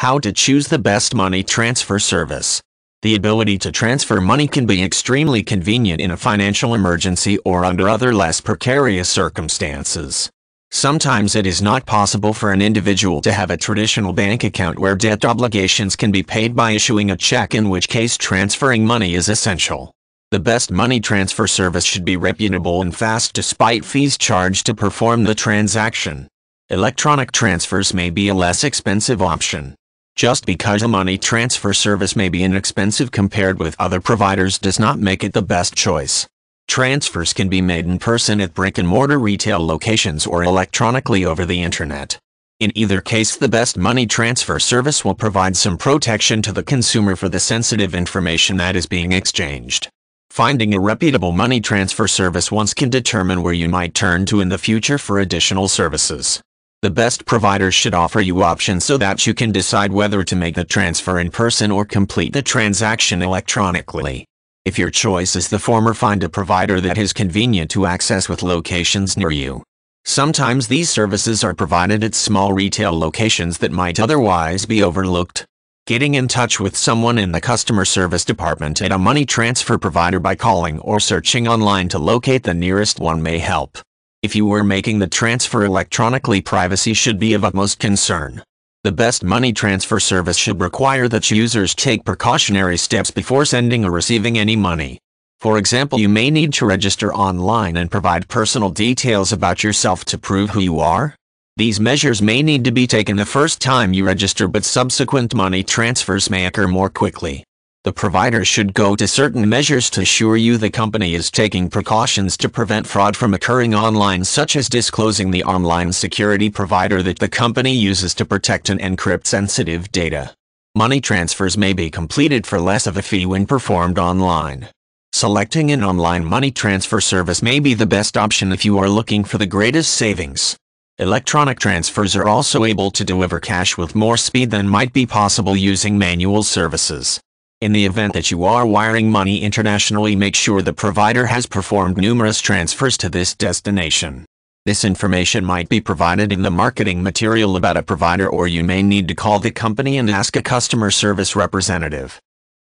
How to choose the best money transfer service. The ability to transfer money can be extremely convenient in a financial emergency or under other less precarious circumstances. Sometimes it is not possible for an individual to have a traditional bank account where debt obligations can be paid by issuing a check in which case transferring money is essential. The best money transfer service should be reputable and fast despite fees charged to perform the transaction. Electronic transfers may be a less expensive option. Just because a money transfer service may be inexpensive compared with other providers does not make it the best choice. Transfers can be made in person at brick and mortar retail locations or electronically over the internet. In either case, the best money transfer service will provide some protection to the consumer for the sensitive information that is being exchanged. Finding a reputable money transfer service once can determine where you might turn to in the future for additional services. The best providers should offer you options so that you can decide whether to make the transfer in person or complete the transaction electronically. If your choice is the former, find a provider that is convenient to access with locations near you. Sometimes these services are provided at small retail locations that might otherwise be overlooked. Getting in touch with someone in the customer service department at a money transfer provider by calling or searching online to locate the nearest one may help. If you were making the transfer electronically privacy should be of utmost concern. The best money transfer service should require that users take precautionary steps before sending or receiving any money. For example, you may need to register online and provide personal details about yourself to prove who you are. These measures may need to be taken the first time you register but subsequent money transfers may occur more quickly the provider should go to certain measures to assure you the company is taking precautions to prevent fraud from occurring online such as disclosing the online security provider that the company uses to protect and encrypt sensitive data. Money transfers may be completed for less of a fee when performed online. Selecting an online money transfer service may be the best option if you are looking for the greatest savings. Electronic transfers are also able to deliver cash with more speed than might be possible using manual services. In the event that you are wiring money internationally make sure the provider has performed numerous transfers to this destination. This information might be provided in the marketing material about a provider or you may need to call the company and ask a customer service representative.